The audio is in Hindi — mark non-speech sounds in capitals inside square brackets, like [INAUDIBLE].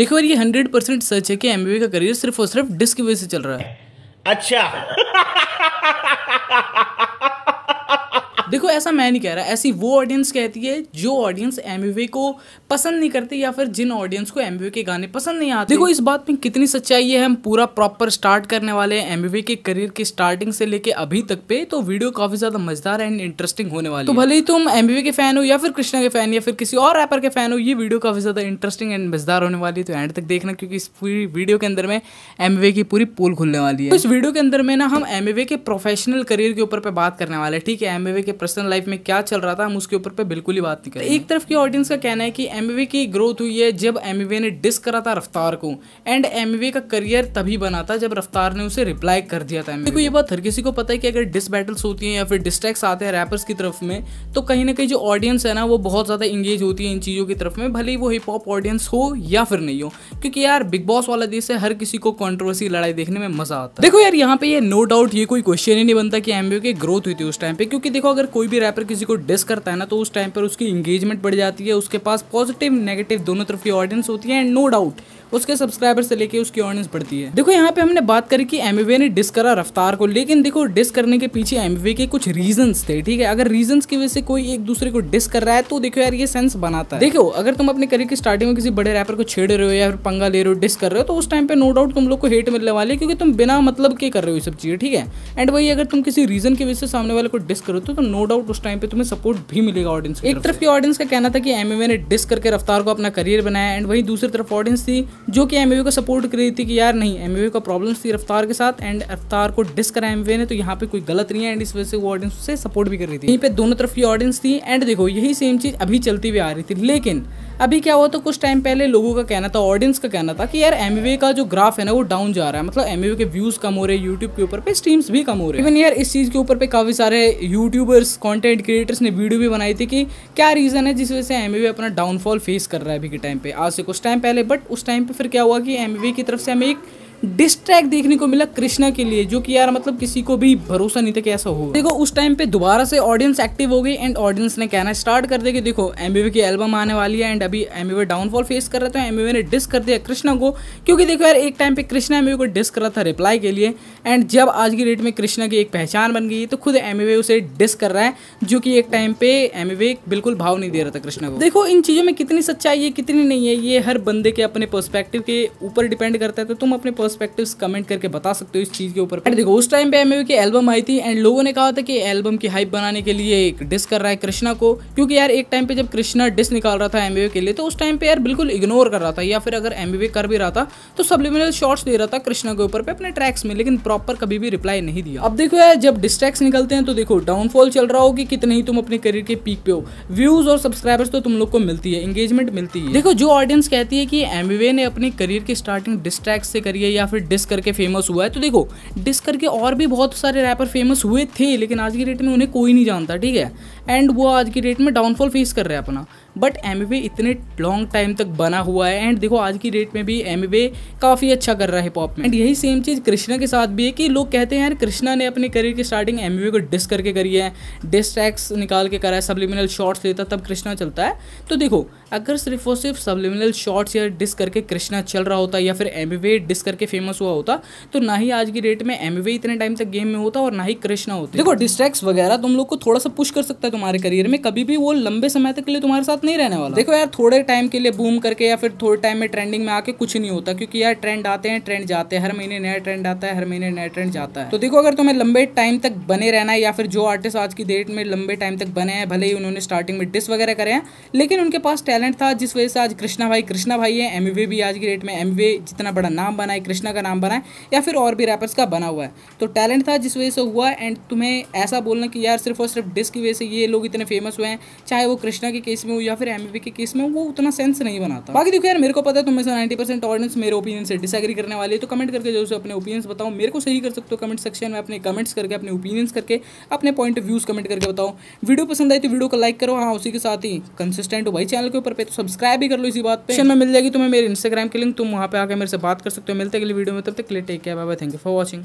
देखो यार ये हंड्रेड परसेंट सच है कि एम का करियर सिर्फ और सिर्फ डिस्क की वजह से चल रहा है अच्छा [LAUGHS] देखो ऐसा मैं नहीं कह रहा ऐसी वो ऑडियंस कहती है जो ऑडियंस एम को पसंद नहीं करती या फिर जिन ऑडियंस को एम के गाने पसंद नहीं आते देखो इस बात में कितनी सच्चाई है हम पूरा प्रॉपर स्टार्ट करने वाले हैं एम के करियर की स्टार्टिंग से लेके अभी तक पे तो वीडियो काफी ज्यादा मजेदार एंड इंटरेस्टिंग होने वाली तो भले ही तुम एम के फैन हो या फिर कृष्णा के फैन या फिर किसी और रैपर के फैन हो ये वीडियो काफी ज्यादा इंटरेस्टिंग एंड मजेदार होने वाली है तो एंड तक देखना क्योंकि इस पूरी वीडियो के अंदर में एम की पूरी पोल खुलने वाली है इस वीडियो के अंदर में ना हम एम के प्रोफेशनल करियर के ऊपर पे बात करने वाले ठीक है एम के पर्सनल लाइफ में क्या चल रहा था हम उसके ऊपर पे बिल्कुल ही बात नहीं करें तो एक तरफ की ऑडियंस का कहना है कि एम की ग्रोथ हुई है जब एम ने डिस करा था रफ्तार को एंड एम का करियर तभी बना था जब रफ्तार ने उसे रिप्लाई कर दिया था देखो ये बात हर किसी को पता है कि अगर डिस बैटल्स होती हैं या फिर डिस्ट्रैक्स आते हैं रैपर्स की तरफ में तो कहीं ना कहीं जो ऑडियंस है ना वो बहुत ज़्यादा इंगेज होती है इन चीज़ों की तरफ में भले ही वो हिप हॉप ऑडियंस हो या फिर नहीं हो क्योंकि यार बिग बॉस वाला देश है हर किसी को कॉन्ट्रोवर्सी लड़ाई देखने में मजा आता है देखो यार यहाँ पे ये नो डाउट ये कोई क्वेश्चन ही नहीं बनता कि एमबीओ की ग्रोथ हुई थी उस टाइम पे क्योंकि देखो अगर कोई भी रैपर किसी को डिस करता है ना तो उस टाइम पर उसकी इंगेजमेंट बढ़ जाती है उसके पास पॉजिटिव नेगेटिव दोनों तरफ की ऑडियंस होती है एंड नो डाउट उसके सब्सक्राइबर से लेके उसकी ऑडियंस बढ़ती है देखो यहाँ पे हमने बात करी कि एम ने डिस करा रफ्तार को लेकिन देखो डिस करने के पीछे एम के कुछ रीजंस थे ठीक है अगर रीजंस की वजह से कोई एक दूसरे को डिस कर रहा है तो देखो यार ये सेंस बनाता है देखो अगर तुम अपने करियर की स्टार्टिंग में किसी बड़े रैपर को छेड़ रहे हो या फिर पंगा ले रहे हो डिस कर रहे हो तो उस टाइम पे नो डाउट तुम लोग को हेट मिलने वाले क्योंकि तुम बिना मतलब के कर रहे हो सब चीज़ ठीक है एंड वही अगर तुम किसी रीजन की वजह से सामने वाले को डिस करो तो नो नो डाउट उस टाइम पे तुम्हें सपोर्ट भी मिलेगा ऑडियंस एक तरफ की ऑडियंस का कहना था कि एम ने डिस करके रफ्तार को अपना करियर बनाया एंड वहीं दूसरी तरफ ऑडियंस थी जो कि एम को सपोर्ट कर रही थी कि यार नहीं एम का प्रॉब्लम थी रफ्तार के साथ एंड रफ्तार को डिस करा एम ने तो यहाँ पे कोई गलत नहीं है एंड इस वजह से वो ऑडियंस उसे सपोर्ट भी कर रही थी यहीं पर दोनों तरफ की ऑडियंस थी एंड देखो यही सेम चीज़ अभी चलती हुई आ रही थी लेकिन अभी क्या हुआ तो कुछ टाइम पहले लोगों का कहना था ऑडियंस का कहना था कि यार एम का जो ग्राफ है ना वो डाउन जा रहा है मतलब एम के व्यूज कम हो रहे हैं यूट्यूब के ऊपर पे स्ट्रीम्स भी कम हो रहे हैं इवन यार इस चीज़ के ऊपर पे काफ़ी सारे यूट्यूबर यूट्यूबर्स कंटेंट क्रिएटर्स ने वीडियो भी बनाई थी कि क्या रीज़न है जिस वजह से एम अपना डाउनफॉल फेस कर रहा है अभी के टाइम पे आज से कुछ टाइम पहले बट उस टाइम पे फिर क्या हुआ कि एम की तरफ से हमें एक डिस्ट्रैक्ट देखने को मिला कृष्णा के लिए जो कि यार मतलब किसी को भी भरोसा नहीं था कि ऐसा हो देखो उस टाइम पे दोबारा से ऑडियंस एक्टिव हो गई एंड ऑडियंस ने कहना स्टार्ट कर दिया कि देखो एमबीवे की एल्बम आने वाली है एंड अभी एमबीवे डाउनफॉल फेस कर रहा था एमबीवे ने डिस कर दिया कृष्णा को क्योंकि देखो यार एक टाइम पे कृष्णा एमबीवे को डिस कर रहा था रिप्लाई के लिए एंड जब आज की डेट में कृष्णा की एक पहचान बन गई तो खुद एमबीवे उसे डिस कर रहा है जो कि एक टाइम पे एमबीवे बिल्कुल भाव नहीं दे रहा था कृष्णा को देखो इन चीज़ों में कितनी सच्चाई है कितनी नहीं है ये हर बंदे के अपने पर्सपेक्टिव के ऊपर डिपेंड करता है तो तुम अपने पर्सपेक्टिव्स कमेंट करके बता सकते हो इस चीज़ के ऊपर देखो उस टाइम पे एम की एल्बम आई थी एंड लोगों ने कहा था कि एल्बम की हाइप बनाने के लिए एक डिस कर रहा है कृष्णा को क्योंकि यार एक टाइम पे जब कृष्णा डिस निकाल रहा था एम के लिए तो उस टाइम पे यार बिल्कुल इग्नोर कर रहा था या फिर अगर एम कर भी रहा था तो सब्लिमिनल शॉर्ट्स दे रहा था कृष्णा के ऊपर पे अपने ट्रैक्स में लेकिन प्रॉपर कभी भी रिप्लाई नहीं दिया अब देखो यार जब डिस्ट्रैक्स निकलते हैं तो देखो डाउनफॉल चल रहा होगी कि कितने ही तुम अपने करियर के पीक पे हो व्यूज और सब्सक्राइबर्स तो तुम लोग को मिलती है एंगेजमेंट मिलती है देखो जो ऑडियंस कहती है कि एमवे ने अपने करियर की स्टार्टिंग डिस्ट्रैक्स से करी है या फिर डिस करके फेमस हुआ है तो देखो डिस करके और भी बहुत सारे रैपर फेमस हुए थे लेकिन आज की डेट में उन्हें कोई नहीं जानता ठीक है एंड वो आज की डेट में डाउनफॉल फेस कर रहे हैं अपना बट एम इतने लॉन्ग टाइम तक बना हुआ है एंड देखो आज की डेट में भी एम काफ़ी अच्छा कर रहा है पॉप में एंड यही सेम चीज़ कृष्णा के साथ भी है कि लोग कहते हैं यार कृष्णा ने अपने करियर की स्टार्टिंग एम को डिस करके करी है डिस निकाल के करा है सबलिमिनल शॉर्ट्स देता तब कृष्णा चलता है तो देखो अगर सिर्फ और सिर्फ सबलिमिनल शॉर्ट्स या डिस करके कृष्णा चल रहा होता या फिर एम डिस करके फेमस हुआ होता तो ना ही आज की डेट में एम इतने टाइम तक गेम में होता और ना ही कृष्णा होता देखो डिस्ट्रैक्स वगैरह तुम लोग को थोड़ा सा पुश कर सकता है तुम्हारे करियर में कभी भी वो लंबे समय तक के लिए तुम्हारे साथ साथ नहीं रहने वाला देखो यार थोड़े टाइम के लिए बूम करके या फिर थोड़े टाइम में ट्रेंडिंग में आके कुछ नहीं होता क्योंकि यार ट्रेंड आते हैं ट्रेंड जाते हैं हर महीने नया ट्रेंड आता है हर महीने नया ट्रेंड जाता है तो देखो अगर तुम्हें लंबे टाइम तक बने रहना है या फिर जो आर्टिस्ट आज की डेट में लंबे टाइम तक बने हैं भले ही उन्होंने स्टार्टिंग में डिस वगैरह करे हैं लेकिन उनके पास टैलेंट था जिस वजह से आज कृष्णा भाई कृष्णा भाई है एम भी आज की डेट में एम जितना बड़ा नाम बना है कृष्णा का नाम बना है या फिर और भी रैपर्स का बना हुआ है तो टैलेंट था जिस वजह से हुआ एंड तुम्हें ऐसा बोलना कि यार सिर्फ और सिर्फ डिस की वजह से ये लोग इतने फेमस हुए हैं चाहे वो कृष्णा के केस में हो या फिर एम के केस में वो उतना सेंस नहीं बनाता बाकी देखो यार मेरे को पता है तुम मैं नाइन्टी परसेंट ऑडियंस मेरे ओपिनियन से डिसएग्री करने वाले तो कमेंट करके जरूर से अपने ओपिनियंस बताओ मेरे को सही कर सकते हो कमेंट सेक्शन में अपने कमेंट्स करके अपने ओपिनियंस करके अपने पॉइंट ऑफ व्यूज़ कमेंट करके बताओ वीडियो पसंद आई तो वीडियो को लाइक करो हाँ उसी के साथ ही कंसिस्टेंट हो भाई चैनल के ऊपर पे तो सब्सक्राइब भी कर लो इसी बात पर में मिल जाएगी तुम्हें मेरे इंस्टाग्राम के लिंक तुम वहाँ पे आकर मेरे से बात कर सकते हो मिलते अगले वीडियो में तब तक के लिए take care bye thank you for watching